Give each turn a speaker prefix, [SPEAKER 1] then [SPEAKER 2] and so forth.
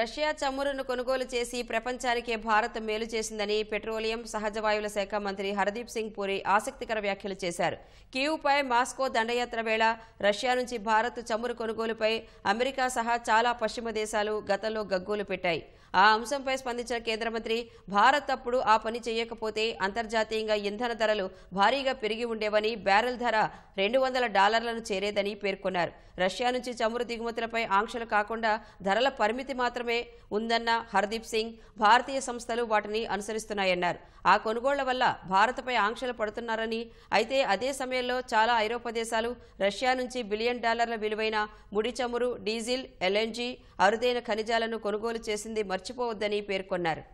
[SPEAKER 1] Russia చమురును కొనుగోలు చేసి ప్రపంచానికే భారత్ మేలు చేసిందని పెట్రోలియం సహజవాయువుల శాఖ మంత్రి హర్దీప్ సింగ్ పూరి ఆసక్తికర వ్యాఖ్యలు చేశారు కీవ్పై మాస్కో దండయాత్ర వేళ రష్యా నుంచి భారత్ చమురు కొనుగోలుపై అమెరికా సహా చాలా పశ్చిమ దేశాలు గతంలో గగ్గోలు పెట్టాయి ఆ అంశంపై స్పందించిన కేంద్ర మంత్రి భారత్ అప్పుడు ఆ పని చేయకపోతే అంతర్జాతీయంగా ఇంధన ధరలు భారీగా పెరిగి ఉండేవని బ్యారెల్ ధర రెండు వందల డాలర్లను చేరేదని పేర్కొన్నారు రష్యా నుంచి చమురు దిగుమతులపై ఆంక్షలు కాకుండా ధరల పరిమితి మాత్రం మాత్రమే ఉందన్న హర్దీప్ సింగ్ భారతీయ సంస్థలు వాటిని అనుసరిస్తున్నాయన్నారు ఆ కొనుగోళ్ల వల్ల భారత్పై ఆంక్షలు పడుతున్నారని అయితే అదే సమయంలో చాలా ఐరోపా దేశాలు రష్యా నుంచి బిలియన్ డాలర్ల విలువైన ముడి చమురు డీజిల్ ఎల్ఎన్జీ అరుదైన ఖనిజాలను కొనుగోలు చేసింది మర్చిపోవద్దని పేర్కొన్నారు